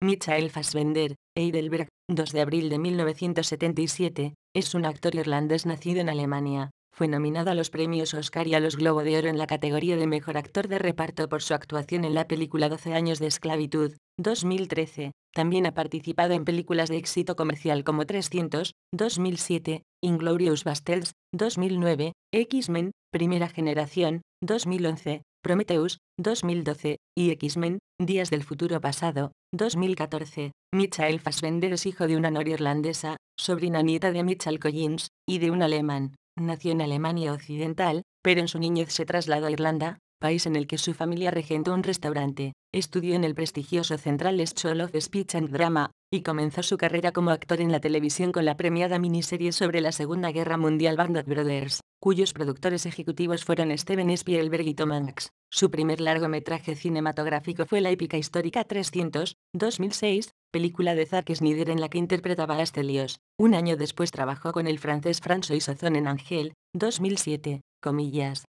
Michael Fassbender, Heidelberg, 2 de abril de 1977, es un actor irlandés nacido en Alemania. Fue nominado a los premios Oscar y a los Globo de Oro en la categoría de Mejor Actor de Reparto por su actuación en la película 12 años de esclavitud, 2013. También ha participado en películas de éxito comercial como 300, 2007, Inglorious Bastels, 2009, X-Men, Primera Generación, 2011, Prometheus, 2012, y X-Men, Días del Futuro Pasado, 2014. Michael Fassbender es hijo de una norirlandesa, sobrina nieta de Michael Collins, y de un alemán. Nació en Alemania Occidental, pero en su niñez se trasladó a Irlanda, país en el que su familia regentó un restaurante. Estudió en el prestigioso Central School of Speech and Drama, y comenzó su carrera como actor en la televisión con la premiada miniserie sobre la Segunda Guerra Mundial Band of Brothers, cuyos productores ejecutivos fueron Steven Spielberg y Tom Hanks. Su primer largometraje cinematográfico fue la épica histórica 300, 2006, película de Zack Snyder en la que interpretaba a Astelios. Un año después trabajó con el francés François Ozon en Angel, 2007, comillas,